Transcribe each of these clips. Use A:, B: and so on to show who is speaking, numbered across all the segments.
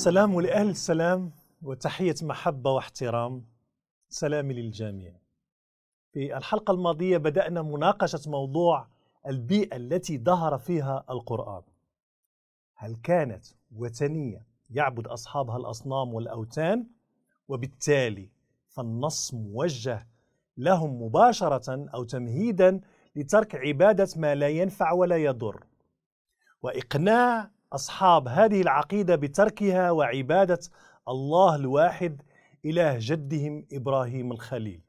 A: السلام لأهل السلام وتحية محبة واحترام سلامي للجميع في الحلقة الماضية بدأنا مناقشة موضوع البيئة التي ظهر فيها القرآن هل كانت وثنية يعبد أصحابها الأصنام والأوتان وبالتالي فالنص موجه لهم مباشرة أو تمهيدا لترك عبادة ما لا ينفع ولا يضر وإقناع أصحاب هذه العقيدة بتركها وعبادة الله الواحد إله جدهم إبراهيم الخليل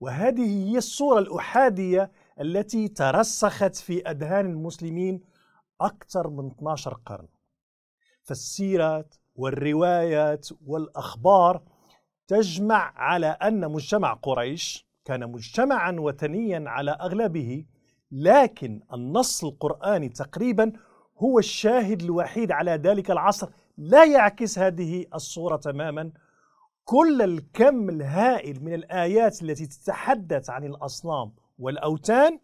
A: وهذه هي الصورة الأحادية التي ترسخت في أذهان المسلمين أكثر من 12 قرن فالسيرات والروايات والأخبار تجمع على أن مجتمع قريش كان مجتمعا وثنيا على أغلبه لكن النص القرآني تقريبا هو الشاهد الوحيد على ذلك العصر لا يعكس هذه الصورة تماما كل الكم الهائل من الآيات التي تتحدث عن الأصنام والأوتان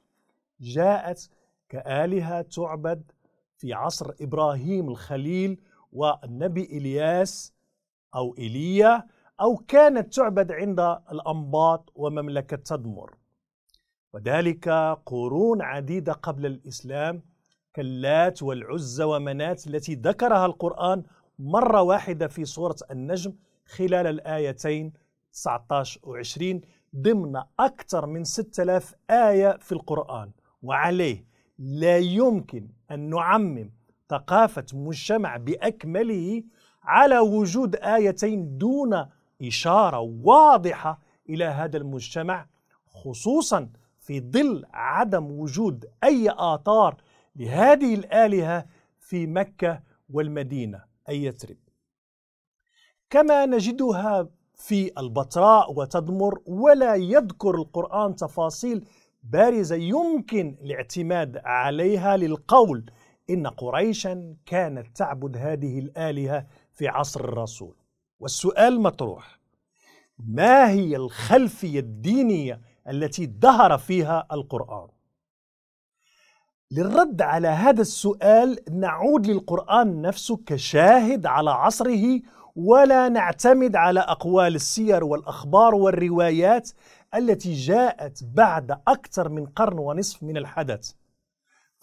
A: جاءت كآلهة تعبد في عصر إبراهيم الخليل والنبي إلياس أو إيليا أو كانت تعبد عند الأنباط ومملكة تدمر وذلك قرون عديدة قبل الإسلام كاللات والعزى ومنات التي ذكرها القرآن مرة واحدة في سورة النجم خلال الآيتين 19 و 20 ضمن أكثر من 6000 آية في القرآن وعليه لا يمكن أن نعمم ثقافة مجتمع بأكمله على وجود آيتين دون إشارة واضحة إلى هذا المجتمع خصوصا في ظل عدم وجود أي آثار لهذه الآلهة في مكة والمدينة أي يثرب كما نجدها في البتراء وتضمر ولا يذكر القرآن تفاصيل بارزة يمكن الاعتماد عليها للقول إن قريشا كانت تعبد هذه الآلهة في عصر الرسول والسؤال مطروح ما هي الخلفية الدينية التي ظهر فيها القرآن للرد على هذا السؤال نعود للقرآن نفسه كشاهد على عصره ولا نعتمد على أقوال السير والأخبار والروايات التي جاءت بعد أكثر من قرن ونصف من الحدث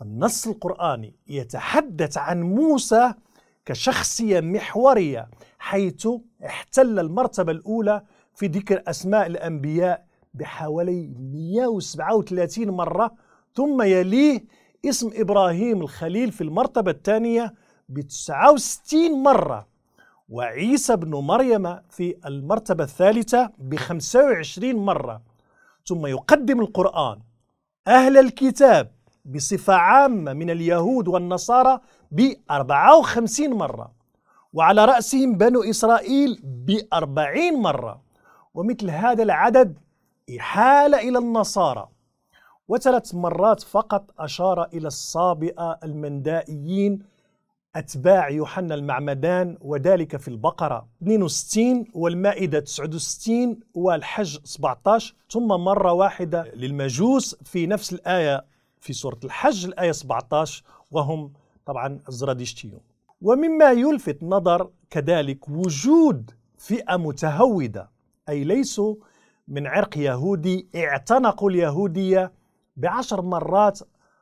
A: النص القرآني يتحدث عن موسى كشخصية محورية حيث احتل المرتبة الأولى في ذكر أسماء الأنبياء بحوالي 137 مرة ثم يليه اسم إبراهيم الخليل في المرتبة الثانية ب 69 مرة وعيسى بن مريم في المرتبة الثالثة ب 25 مرة ثم يقدم القرآن أهل الكتاب بصفة عامة من اليهود والنصارى ب 54 مرة وعلى رأسهم بنو إسرائيل ب 40 مرة ومثل هذا العدد إحالة إلى النصارى وثلاث مرات فقط أشار إلى الصابئة المندائيين أتباع يوحنا المعمدان وذلك في البقرة 62 والمائدة 69 والحج 17 ثم مرة واحدة للمجوس في نفس الآية في سورة الحج الآية 17 وهم طبعا الزرادشتيون ومما يلفت نظر كذلك وجود فئة متهودة أي ليسوا من عرق يهودي اعتنقوا اليهودية بعشر مرات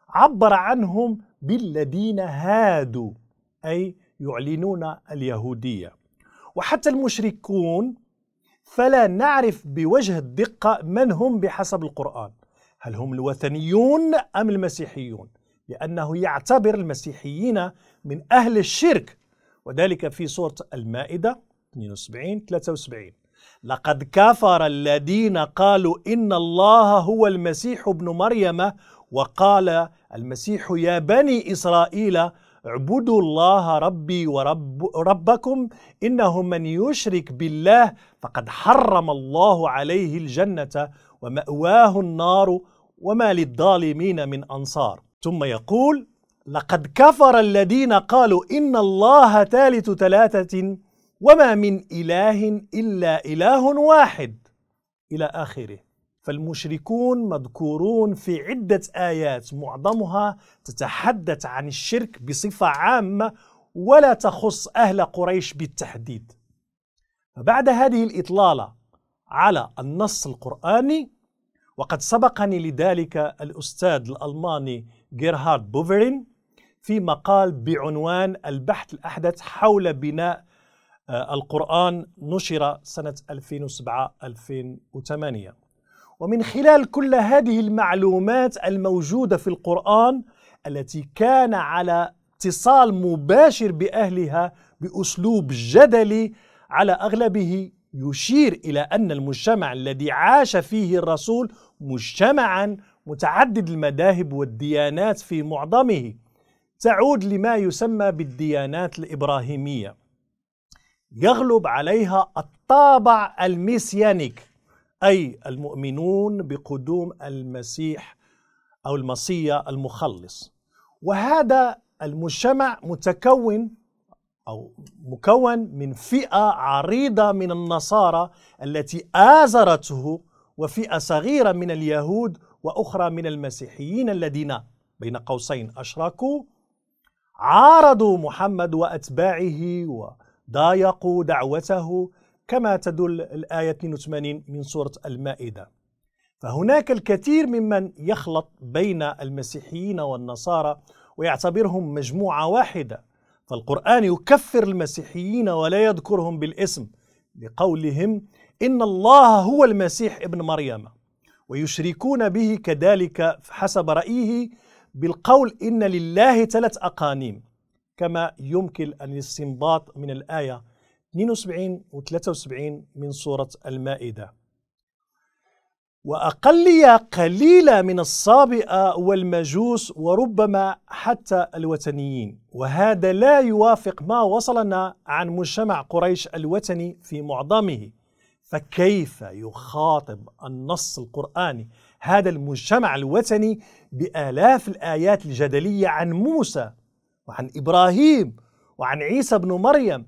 A: عبر عنهم بالذين هادوا أي يعلنون اليهودية وحتى المشركون فلا نعرف بوجه الدقة من هم بحسب القرآن هل هم الوثنيون أم المسيحيون لأنه يعتبر المسيحيين من أهل الشرك وذلك في سورة المائدة 72 73 لقد كفر الذين قالوا إن الله هو المسيح ابن مريم وقال المسيح يا بني إسرائيل اعبدوا الله ربي ورب ربكم إنه من يشرك بالله فقد حرم الله عليه الجنة ومأواه النار وما للظالمين من أنصار ثم يقول لقد كفر الذين قالوا إن الله ثالث ثلاثة وما من إله إلا إله واحد إلى آخره فالمشركون مذكورون في عدة آيات معظمها تتحدث عن الشرك بصفة عامة ولا تخص أهل قريش بالتحديد فبعد هذه الإطلالة على النص القرآني وقد سبقني لذلك الأستاذ الألماني جيرهارد بوفرين في مقال بعنوان البحث الأحدث حول بناء آه، القرآن نشر سنة 2007 2008 ومن خلال كل هذه المعلومات الموجودة في القرآن التي كان على اتصال مباشر بأهلها بأسلوب جدلي على أغلبه يشير إلى أن المجتمع الذي عاش فيه الرسول مجتمعا متعدد المذاهب والديانات في معظمه تعود لما يسمى بالديانات الإبراهيمية يغلب عليها الطابع الميسيانيك أي المؤمنون بقدوم المسيح أو المسيا المخلص وهذا المجتمع متكون أو مكون من فئة عريضة من النصارى التي آزرته وفئة صغيرة من اليهود وأخرى من المسيحيين الذين بين قوسين أشركوا عارضوا محمد وأتباعه و ضايقوا دعوته كما تدل الآية 82 من سورة المائدة فهناك الكثير ممن يخلط بين المسيحيين والنصارى ويعتبرهم مجموعة واحدة فالقرآن يكفر المسيحيين ولا يذكرهم بالاسم لقولهم إن الله هو المسيح ابن مريم ويشركون به كذلك حسب رأيه بالقول إن لله ثلاث أقانيم كما يمكن الاستنباط من الآية 72 و 73 من سورة المائدة وأقلية قليلة من الصابئة والمجوس وربما حتى الوثنيين وهذا لا يوافق ما وصلنا عن مجتمع قريش الوثني في معظمه فكيف يخاطب النص القرآني هذا المجتمع الوثني بآلاف الآيات الجدلية عن موسى وعن إبراهيم وعن عيسى بن مريم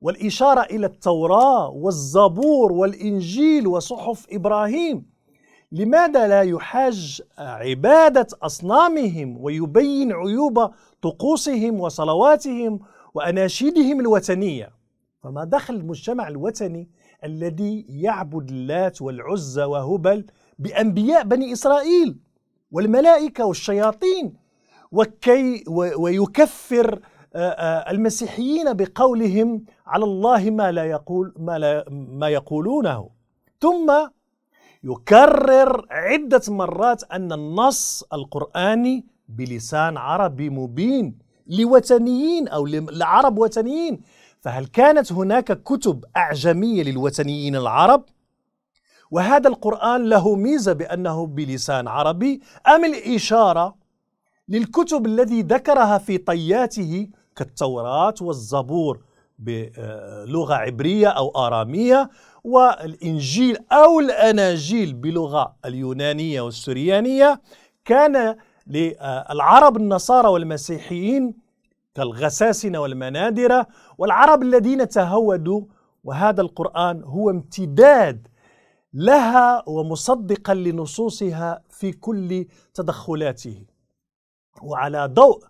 A: والإشارة إلى التوراة والزبور والإنجيل وصحف إبراهيم لماذا لا يحاج عبادة أصنامهم ويبين عيوب طقوسهم وصلواتهم وأناشيدهم الوثنية فما دخل المجتمع الوثني الذي يعبد اللات والعزى وهبل بأنبياء بني إسرائيل والملائكة والشياطين وكي ويكفر المسيحيين بقولهم على الله ما لا يقول ما لا ما يقولونه ثم يكرر عدة مرات أن النص القرآني بلسان عربي مبين لوثنيين أو لعرب وثنيين فهل كانت هناك كتب أعجمية للوثنيين العرب؟ وهذا القرآن له ميزة بأنه بلسان عربي أم الإشارة للكتب الذي ذكرها في طياته كالتوراة والزبور بلغة عبرية أو آرامية والإنجيل أو الأناجيل بلغة اليونانية والسريانية كان للعرب النصارى والمسيحيين كالغساسنة والمنادرة والعرب الذين تهودوا وهذا القرآن هو امتداد لها ومصدقا لنصوصها في كل تدخلاته وعلى ضوء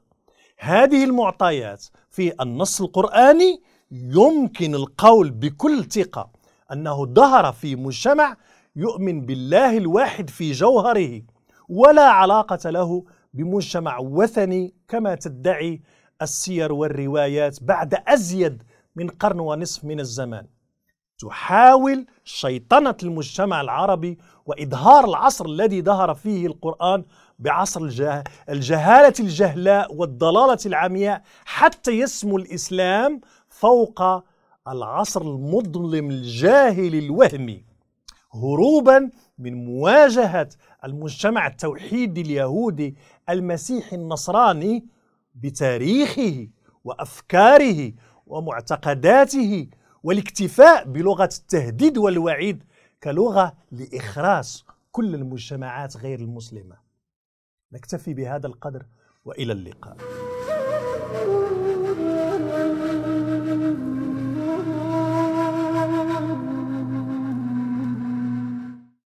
A: هذه المعطيات في النص القرآني يمكن القول بكل ثقة أنه ظهر في مجتمع يؤمن بالله الواحد في جوهره ولا علاقة له بمجتمع وثني كما تدعي السير والروايات بعد أزيد من قرن ونصف من الزمان تحاول شيطنة المجتمع العربي وإظهار العصر الذي ظهر فيه القرآن بعصر الجه... الجهالة الجهلاء والضلالة العمياء حتى يسمو الإسلام فوق العصر المظلم الجاهل الوهمي هروبا من مواجهة المجتمع التوحيدي اليهودي المسيحي النصراني بتاريخه وأفكاره ومعتقداته والاكتفاء بلغة التهديد والوعيد كلغة لإخراس كل المجتمعات غير المسلمة نكتفي بهذا القدر والى اللقاء